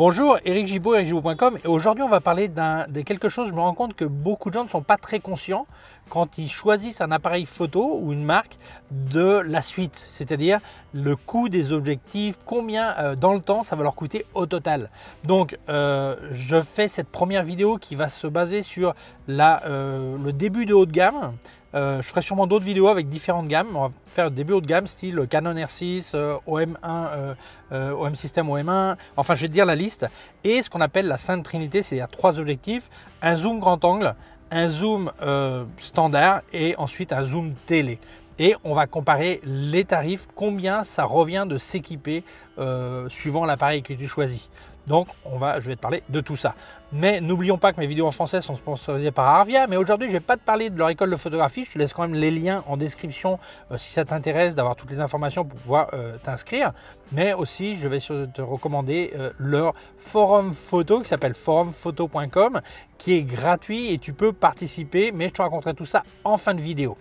Bonjour, Eric Gibault, ericgibault.com. Et aujourd'hui, on va parler de quelque chose. Je me rends compte que beaucoup de gens ne sont pas très conscients quand ils choisissent un appareil photo ou une marque de la suite, c'est-à-dire le coût des objectifs, combien euh, dans le temps ça va leur coûter au total. Donc, euh, je fais cette première vidéo qui va se baser sur euh, le début de haut de gamme, euh, je ferai sûrement d'autres vidéos avec différentes gammes. On va faire début haut de gamme, style Canon R6, OM1, OM System OM1. Enfin, je vais te dire la liste. Et ce qu'on appelle la Sainte Trinité, c'est à trois objectifs un zoom grand angle, un zoom euh, standard et ensuite un zoom télé. Et on va comparer les tarifs, combien ça revient de s'équiper euh, suivant l'appareil que tu choisis. Donc, on va, je vais te parler de tout ça. Mais n'oublions pas que mes vidéos en français sont sponsorisées par Arvia. Mais aujourd'hui, je ne vais pas te parler de leur école de photographie. Je te laisse quand même les liens en description euh, si ça t'intéresse d'avoir toutes les informations pour pouvoir euh, t'inscrire. Mais aussi, je vais te recommander euh, leur forum photo qui s'appelle forumphoto.com qui est gratuit et tu peux participer. Mais je te raconterai tout ça en fin de vidéo.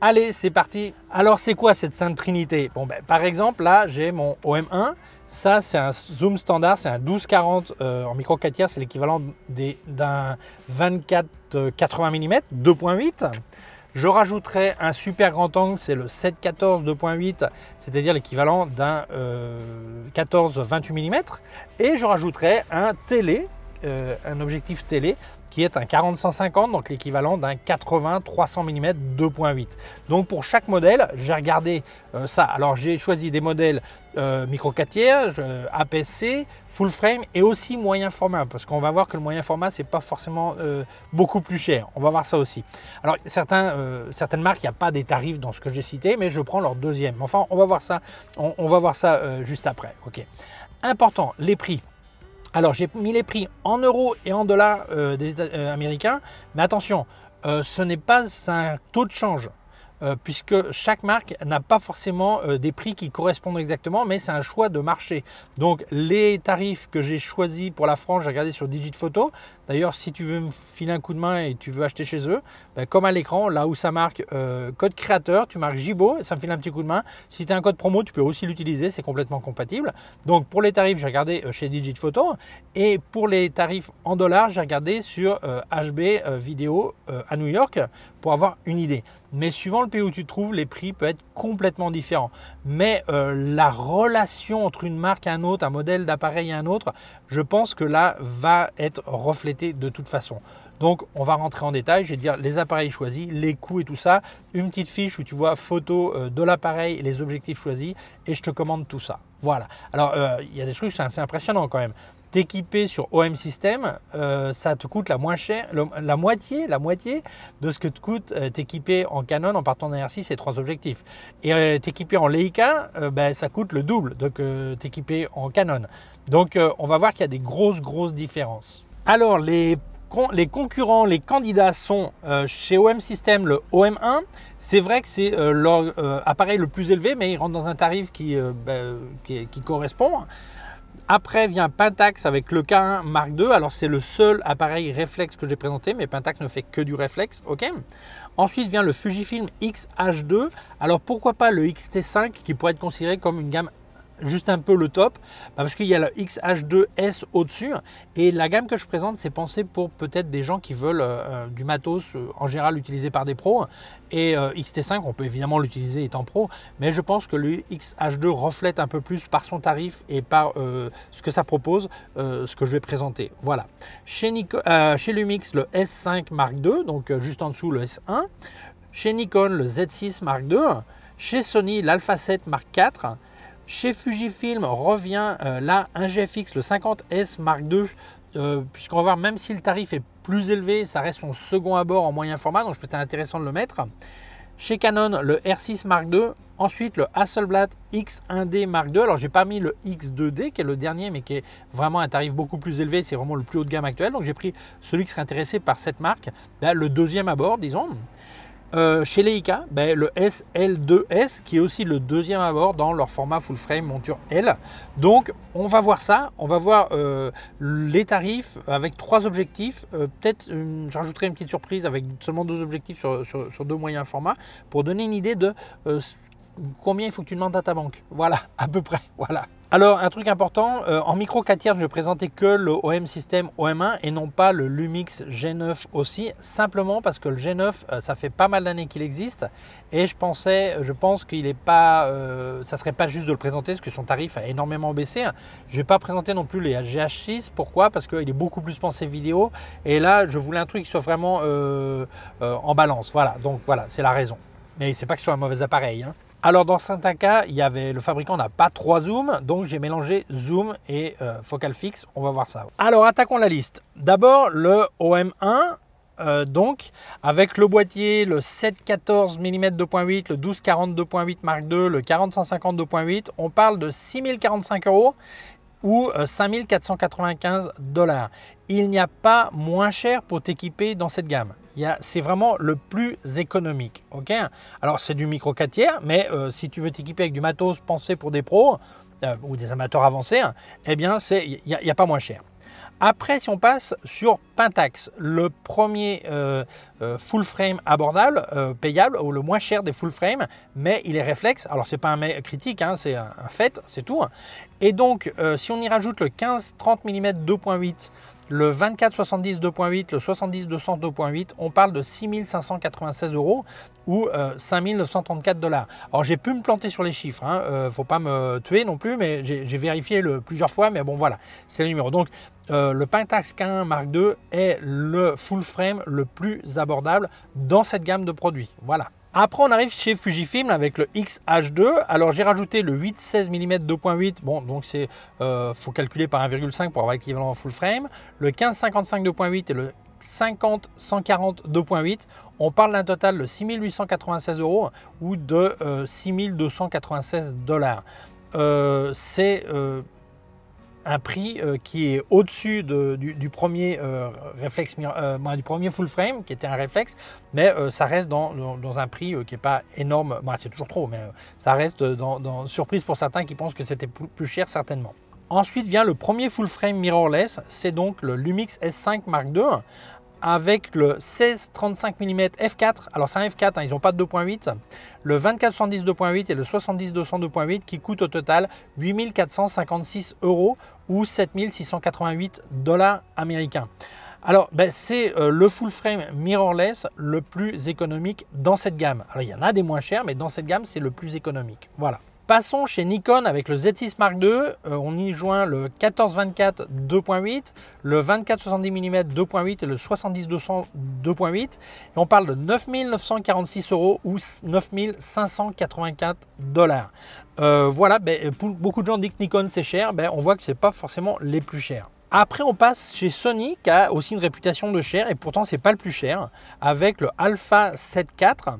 Allez, c'est parti. Alors, c'est quoi cette sainte trinité Bon, ben, par exemple, là, j'ai mon OM1 ça, c'est un zoom standard, c'est un 1240 euh, en micro 4 tiers, c'est l'équivalent d'un 24-80 mm 2.8. Je rajouterai un super grand angle, c'est le 714 2.8, c'est-à-dire l'équivalent d'un 14-28 euh, mm. Et je rajouterai un télé, euh, un objectif télé qui est un 40-150, donc l'équivalent d'un 80-300 mm 2.8. Donc pour chaque modèle, j'ai regardé euh, ça. Alors j'ai choisi des modèles euh, micro 4 tiers, euh, full frame et aussi moyen format, parce qu'on va voir que le moyen format, c'est pas forcément beaucoup plus cher. On va voir ça aussi. Alors certains, certaines marques, il n'y a pas des tarifs dans ce que j'ai cité, mais je prends leur deuxième. Enfin, on va voir ça, on, on va voir ça juste après. Ok. Important, les prix. Alors j'ai mis les prix en euros et en dollars euh, des États euh, américains, mais attention, euh, ce n'est pas un taux de change. Euh, puisque chaque marque n'a pas forcément euh, des prix qui correspondent exactement, mais c'est un choix de marché. Donc les tarifs que j'ai choisis pour la France, j'ai regardé sur Digit Photo. D'ailleurs, si tu veux me filer un coup de main et tu veux acheter chez eux, ben, comme à l'écran, là où ça marque euh, code créateur, tu marques Jibo ça me file un petit coup de main. Si tu as un code promo, tu peux aussi l'utiliser, c'est complètement compatible. Donc pour les tarifs, j'ai regardé chez Digit Photo et pour les tarifs en dollars, j'ai regardé sur HB Vidéo à New York pour avoir une idée. Mais suivant le pays où tu te trouves, les prix peuvent être complètement différents. Mais euh, la relation entre une marque et un autre, un modèle d'appareil et un autre, je pense que là va être reflétée de toute façon. Donc on va rentrer en détail, je vais dire les appareils choisis, les coûts et tout ça, une petite fiche où tu vois photo euh, de l'appareil les objectifs choisis et je te commande tout ça. Voilà. Alors euh, il y a des trucs, c'est assez impressionnant quand même t'équiper sur OM System, euh, ça te coûte la moins cher, la moitié, la moitié de ce que te coûte euh, t'équiper en Canon en partant d'un R6 et trois objectifs. Et euh, t'équiper en Leica, ben, ça coûte le double de t'équiper en Canon. Donc on va voir qu'il y a des grosses grosses différences. Alors les les concurrents, les candidats sont chez OM System le OM1. C'est vrai que c'est l'appareil appareil le plus élevé, mais il rentre dans un tarif qui, ben, qui, qui correspond. Après vient Pentax avec le K1 Mark II. Alors c'est le seul appareil réflexe que j'ai présenté, mais Pentax ne fait que du réflexe, ok Ensuite vient le Fujifilm X-H2. Alors pourquoi pas le X-T5 qui pourrait être considéré comme une gamme juste un peu le top, bah, parce qu'il y a le XH2S au-dessus. Et la gamme que je présente, c'est pensé pour peut-être des gens qui veulent euh, du matos euh, en général utilisé par des pros. Et euh, XT5, on peut évidemment l'utiliser étant pro, mais je pense que le XH2 reflète un peu plus par son tarif et par ce que ça propose, ce que je vais présenter. Voilà. Chez, chez Lumix, le S5 Mark II, donc juste en dessous le S1. Chez Nikon, le Z6 Mark II. Chez Sony, l'Alpha 7 Mark IV chez Fujifilm revient euh, là un GFX, le 50S Mark II, euh, puisqu'on va voir, même si le tarif est plus élevé, ça reste son second abord en moyen format, donc je c'était intéressant de le mettre. Chez Canon, le R6 Mark II, ensuite le Hasselblad X1D Mark II. Alors, j'ai pas mis le X2D qui est le dernier, mais qui est vraiment un tarif beaucoup plus élevé, c'est vraiment le plus haut de gamme actuel. Donc, j'ai pris celui qui serait intéressé par cette marque, le deuxième abord, disons. Euh, chez Leica, ben, le SL2S qui est aussi le deuxième à bord dans leur format full frame monture L. Donc on va voir ça, on va voir euh, les tarifs avec trois objectifs. Euh, peut-être je rajouterai une petite surprise avec seulement deux objectifs sur, sur deux moyens formats pour donner une idée de combien il faut que tu demandes à ta banque. Voilà, à peu près. Voilà. Alors, un truc important, euh, en micro 4 tiers, je ne présentais que le OM System OM1 et non pas le Lumix G9 aussi, simplement parce que le G9, euh, ça fait pas mal d'années qu'il existe et je pensais, euh, je pense qu'il est pas, ça serait pas juste de le présenter parce que son tarif a énormément baissé. Hein. Je ne vais pas présenter non plus les GH6, pourquoi Parce qu'il est beaucoup plus pensé vidéo et là, je voulais un truc qui soit vraiment en balance. Voilà, donc voilà, c'est la raison. Mais c'est pas que ce soit un mauvais appareil. Hein. Alors dans certains cas, le fabricant n'a pas trois zooms, donc j'ai mélangé zoom et euh, focal fixe, on va voir ça. Alors attaquons la liste. D'abord le OM1, euh, donc avec le boîtier, le 714 mm 2.8, le 1240 2.8 Mark II, le 4050 2.8, on parle de 6045 euros ou 5495 euh, dollars. Il n'y a pas moins cher pour t'équiper dans cette gamme c'est vraiment le plus économique. Alors c'est du micro 4 tiers, mais euh, si tu veux t'équiper avec du matos pensé pour des pros euh, ou des amateurs avancés, hein, eh bien il n'y a, pas moins cher. Après, si on passe sur Pentax, le premier euh, full frame abordable, payable, ou le moins cher des full frame, mais il est réflexe. Alors, ce n'est pas un critique, hein, c'est un fait, c'est tout. Et donc, si on y rajoute le 15-30 mm 2.8, le 2470 2.8, le 70 200 2.8, on parle de 6596 euros ou 5934 euh, dollars. Alors j'ai pu me planter sur les chiffres, il hein, euh, faut pas me tuer non plus, mais j'ai vérifié le, plusieurs fois, mais bon voilà, c'est le numéro. Donc euh, le Pentax K1 Mark II est le full frame le plus abordable dans cette gamme de produits. Voilà. Après, on arrive chez Fujifilm avec le X-H2. Alors, j'ai rajouté le 8 16 mm 2.8. Bon, donc c'est euh, faut calculer par 1,5 pour avoir équivalent en full frame. Le 15-55 2.8 et le 50 140 2.8. On parle d'un total de 6896 euros ou de 6296 euh, dollars. Euh, c'est un prix euh, qui est au-dessus du, premier euh, euh, du premier full frame qui était un réflexe, mais ça reste dans, un prix qui est pas énorme. c'est toujours trop, mais ça reste dans, dans, surprise pour certains qui pensent que c'était plus cher certainement. Ensuite vient le premier full frame mirrorless, c'est donc le Lumix S5 Mark II avec le 16-35 mm f4. Alors c'est un f4, hein, ils n'ont pas de 2.8. Le 24-70 2.8 et le 70-200 2.8 qui coûtent au total 8456 euros ou 7688 dollars américains. Alors, ben, c'est euh, le full frame mirrorless le plus économique dans cette gamme. Alors, il y en a des moins chers, mais dans cette gamme, c'est le plus économique. Voilà. Passons chez Nikon avec le Z6 Mark II. Euh, on y joint le 14-24 2.8, le 24-70 mm 2.8 et le 70-200 2.8. Et on parle de 9946 euros ou 9584 dollars. Euh, voilà, ben, beaucoup de gens disent que Nikon c'est cher. mais ben, on voit que c'est pas forcément les plus chers. Après, on passe chez Sony qui a aussi une réputation de cher et pourtant c'est pas le plus cher avec le Alpha 7 IV.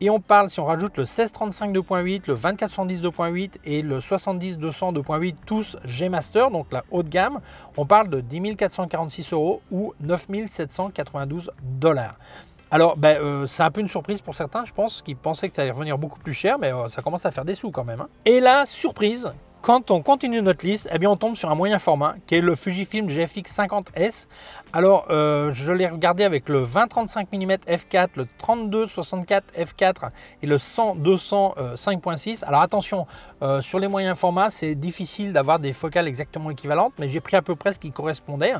Et on parle, si on rajoute le 1635 2.8, le 2410 2.8 et le 70 200 2.8, tous G Master, donc la haute gamme, on parle de 10 446 euros ou 9 792 dollars. Alors, ben, euh, c'est un peu une surprise pour certains, je pense, qui pensaient que ça allait revenir beaucoup plus cher, mais euh, ça commence à faire des sous quand même. Hein. Et la surprise quand on continue notre liste, eh bien on tombe sur un moyen format qui est le Fujifilm GFX 50S. Alors euh, je l'ai regardé avec le 20-35 mm f4, le 32-64 f4 et le 100-200 5.6. Alors attention, euh, sur les moyens formats, c'est difficile d'avoir des focales exactement équivalentes, mais j'ai pris à peu près ce qui correspondait.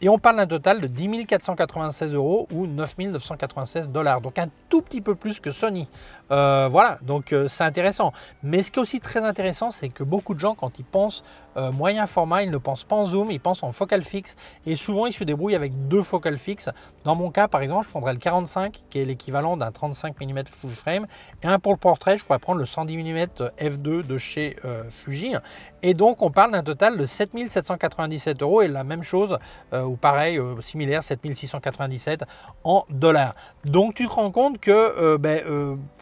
Et on parle d'un total de 10 496 euros ou 9 996 dollars. Donc un tout petit peu plus que Sony. Euh, voilà, donc euh, c'est intéressant. Mais ce qui est aussi très intéressant, c'est que beaucoup de gens, quand ils pensent euh, moyen format, ils ne pensent pas en zoom, ils pensent en focal fixe. Et souvent, ils se débrouillent avec deux focales fixes. Dans mon cas, par exemple, je prendrais le 45, qui est l'équivalent d'un 35 mm full frame. Et un pour le portrait, je pourrais prendre le 110 mm f2 de chez Fuji. Et donc on parle d'un total de 7797 euros et la même chose, euh, ou pareil, euh, similaire, 7697 en dollars. Donc tu te rends compte que euh, ben,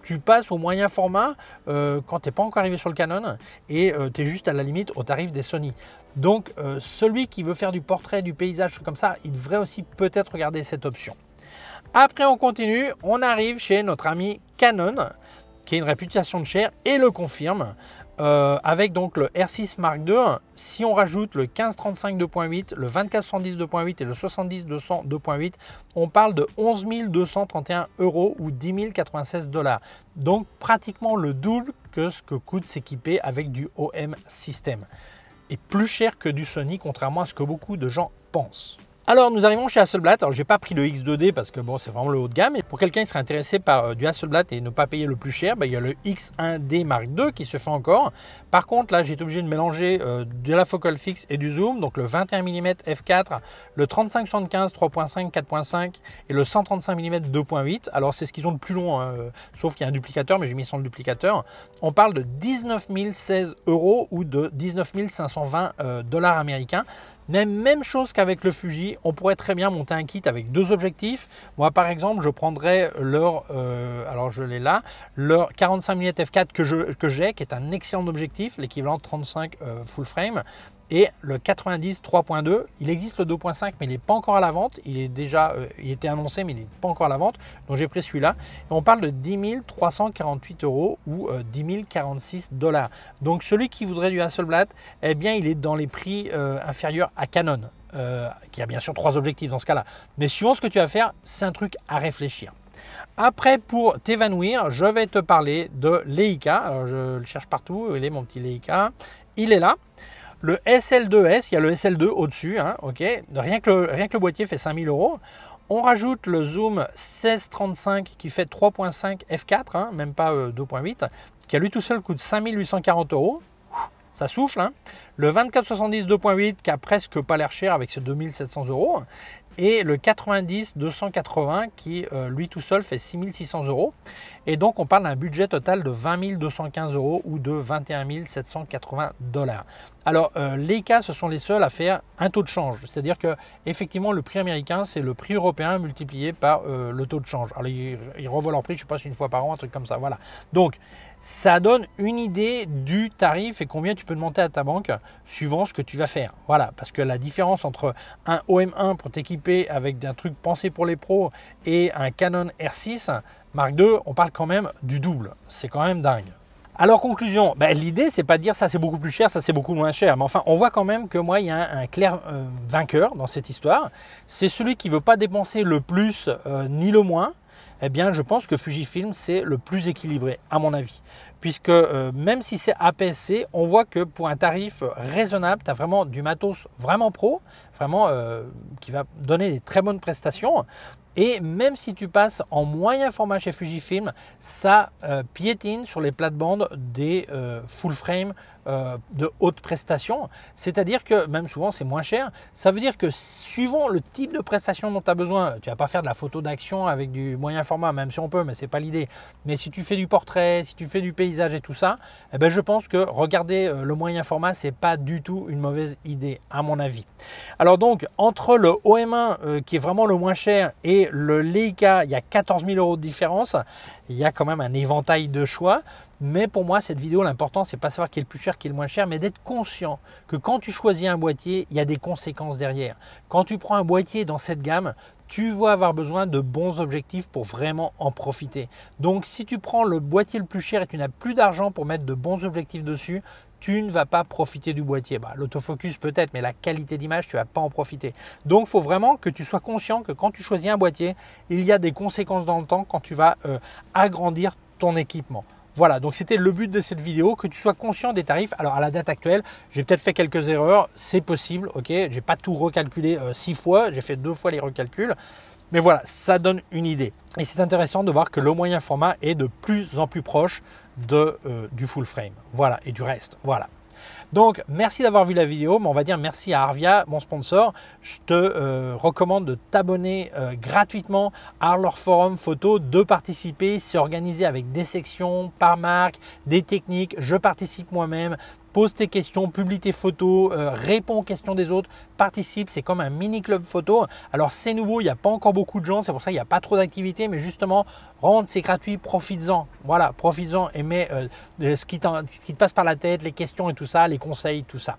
tu passes au moyen format quand tu n'es pas encore arrivé sur le Canon et tu es juste à la limite au tarif des Sony. Donc celui qui veut faire du portrait, du paysage, comme ça, il devrait aussi peut-être regarder cette option. Après on continue, on arrive chez notre ami Canon qui a une réputation de chair et le confirme. Euh, avec donc le R6 Mark II, si on rajoute le 1535 2.8, le 2410 2.8 et le 70 200 2.8, on parle de 11 231 euros ou 10 096 dollars. Donc pratiquement le double que ce que coûte s'équiper avec du OM System. Et plus cher que du Sony, contrairement à ce que beaucoup de gens pensent. Alors nous arrivons chez Hasselblad. Alors j'ai pas pris le X2D parce que bon c'est vraiment le haut de gamme. Et pour quelqu'un qui serait intéressé par euh, du Hasselblad et ne pas payer le plus cher, bah, il y a le X1D Mark II qui se fait encore. Par contre là j'ai été obligé de mélanger euh, de la focale fixe et du zoom, donc le 21 mm f4, le 35-75 3.5 4.5 et le 135 mm 2.8. Alors c'est ce qu'ils ont de plus long, hein, euh, sauf qu'il y a un duplicateur, mais j'ai mis sans le duplicateur. On parle de 19 016 euros ou de 19 520 dollars américains. Même, chose qu'avec le Fuji, on pourrait très bien monter un kit avec deux objectifs. Moi, par exemple, je prendrais leur, euh, alors je l'ai là, leur 45 mm f4 que j'ai, qui est un excellent objectif, l'équivalent de 35 euh, full frame. Et le 90 3.2, il existe le 2.5, mais il n'est pas encore à la vente. Il est déjà, euh, il était annoncé, mais il n'est pas encore à la vente. Donc j'ai pris celui-là. On parle de 10 348 euros ou 10 euh, 046 dollars. Donc celui qui voudrait du Hasselblad, eh bien, il est dans les prix euh, inférieurs à Canon, qui a bien sûr trois objectifs dans ce cas-là. Mais suivant ce que tu vas faire, c'est un truc à réfléchir. Après, pour t'évanouir, je vais te parler de Leica. Alors, je le cherche partout. Il est mon petit Leica. Il est là. Le SL2S, il y a le SL2 au-dessus, hein, rien que, le, boîtier fait 5000 euros. On rajoute le zoom 1635 qui fait 3.5 f4, hein, même pas 2.8, euh, qui à lui tout seul coûte 5840 euros ça souffle. Hein. Le 2470 2.8 qui a presque pas l'air cher avec ses 2700 euros. Et le 90 280 qui, euh, lui tout seul, fait 6600 euros. Et donc, on parle d'un budget total de 20 215 euros ou de 21 780 dollars. Alors, euh, les cas, ce sont les seuls à faire un taux de change. C'est-à-dire que, effectivement, le prix américain, c'est le prix européen multiplié par euh, le taux de change. Alors, ils, revoient leur prix, je ne une fois par an, un truc comme ça. Voilà. Donc, ça donne une idée du tarif et combien tu peux demander à ta banque suivant ce que tu vas faire. Voilà, parce que la différence entre un OM1 pour t'équiper avec un truc pensé pour les pros et un Canon R6 Mark II, on parle quand même du double. C'est quand même dingue. Alors conclusion, ben, l'idée c'est pas de dire ça c'est beaucoup plus cher, ça c'est beaucoup moins cher, mais enfin on voit quand même que moi il y a un, clair euh, vainqueur dans cette histoire, c'est celui qui veut pas dépenser le plus euh, ni le moins, eh bien je pense que Fujifilm c'est le plus équilibré à mon avis. Puisque euh, même si c'est APS-C, on voit que pour un tarif raisonnable, tu as vraiment du matos vraiment pro, vraiment euh, qui va donner des très bonnes prestations. Et même si tu passes en moyen format chez Fujifilm, ça euh, piétine sur les plates-bandes des full frame euh, de haute prestation, c'est-à-dire que même souvent c'est moins cher. Ça veut dire que suivant le type de prestation dont tu as besoin, tu vas pas faire de la photo d'action avec du moyen format, même si on peut, mais c'est pas l'idée. Mais si tu fais du portrait, si tu fais du paysage et tout ça, eh ben je pense que regarder euh, le moyen format c'est pas du tout une mauvaise idée à mon avis. Alors donc entre le OM1 euh, qui est vraiment le moins cher et le Leica, il y a 14 000 euros de différence il y a quand même un éventail de choix. Mais pour moi, cette vidéo, l'important, c'est pas savoir qui est le plus cher, qui est le moins cher, mais d'être conscient que quand tu choisis un boîtier, il y a des conséquences derrière. Quand tu prends un boîtier dans cette gamme, tu vas avoir besoin de bons objectifs pour vraiment en profiter. Donc si tu prends le boîtier le plus cher et tu n'as plus d'argent pour mettre de bons objectifs dessus, tu ne vas pas profiter du boîtier. Bah, l'autofocus peut-être, mais la qualité d'image, tu ne vas pas en profiter. Donc il faut vraiment que tu sois conscient que quand tu choisis un boîtier, il y a des conséquences dans le temps quand tu vas euh, agrandir ton équipement. Voilà, donc c'était le but de cette vidéo, que tu sois conscient des tarifs. Alors à la date actuelle, j'ai peut-être fait quelques erreurs, c'est possible, ok J'ai pas tout recalculé euh, six fois, j'ai fait deux fois les recalculs. Mais voilà, ça donne une idée. Et c'est intéressant de voir que le moyen format est de plus en plus proche euh, du full frame. Voilà, et du reste. Voilà. Donc merci d'avoir vu la vidéo, mais on va dire merci à Arvia, mon sponsor. Je te euh, recommande de t'abonner euh, gratuitement à leur forum photo, de participer, c'est organisé avec des sections par marque, des techniques, je participe moi-même. Pose tes questions, publie tes photos, euh, réponds aux questions des autres, participe, c'est comme un mini club photo. Alors c'est nouveau, il n'y a pas encore beaucoup de gens, c'est pour ça qu'il n'y a pas trop d'activités, mais justement rentre, c'est gratuit, profites-en. Voilà, profites-en et mets euh, ce, qui te passe par la tête, les questions et tout ça, les conseils, tout ça.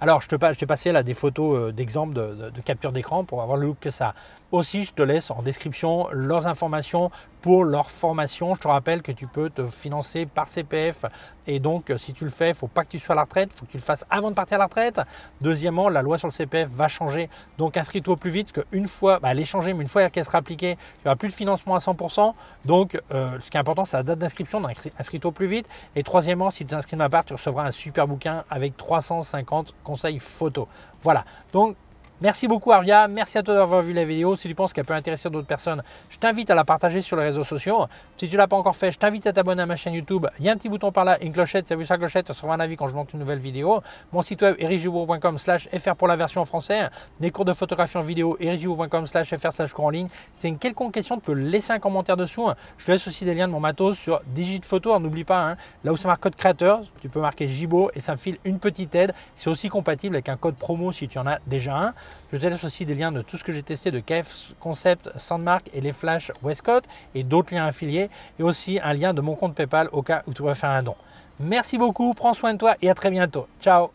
Alors, je t'ai passé là des photos euh, d'exemples de, capture d'écran pour avoir le look que ça Aussi, je te laisse en description leurs informations pour leur formation. Je te rappelle que tu peux te financer par CPF et donc euh, si tu le fais, il ne faut pas que tu sois à la retraite, Il faut que tu le fasses avant de partir à la retraite. Deuxièmement, la loi sur le CPF va changer, donc inscris-toi plus vite parce qu'une fois, bah, elle est changée, mais une fois qu'elle sera appliquée, tu n'auras plus de financement à 100%. Donc, euh, ce qui est important, c'est la date d'inscription. inscris-toi plus vite. Et troisièmement, si tu t'inscris ma part, tu recevras un super bouquin avec 350 conseils photo. Voilà. Donc, Merci beaucoup Arvia, merci à toi d'avoir vu la vidéo. Si tu penses qu'elle peut intéresser d'autres personnes, je t'invite à la partager sur les réseaux sociaux. Si tu ne l'as pas encore fait, je t'invite à t'abonner à ma chaîne YouTube. Il y a un petit bouton par là, une clochette, ça vu ça clochette, ça sera un avis quand je monte une nouvelle vidéo. Mon site web est fr pour la version en français. Des cours de photographie en vidéo erigibo.com slash fr slash cours en ligne. C'est une quelconque question, tu peux laisser un commentaire dessous. Je te laisse aussi des liens de mon matos sur Digit Photo. Hein, n'oublie pas, hein. là où ça marque code créateur, tu peux marquer Jibo et ça me file une petite aide. C'est aussi compatible avec un code promo si tu en as déjà un. Je te laisse aussi des liens de tout ce que j'ai testé de KF Concept, Sandmark et les Flash Westcott et d'autres liens affiliés et aussi un lien de mon compte PayPal au cas où tu vas faire un don. Merci beaucoup, prends soin de toi et à très bientôt. Ciao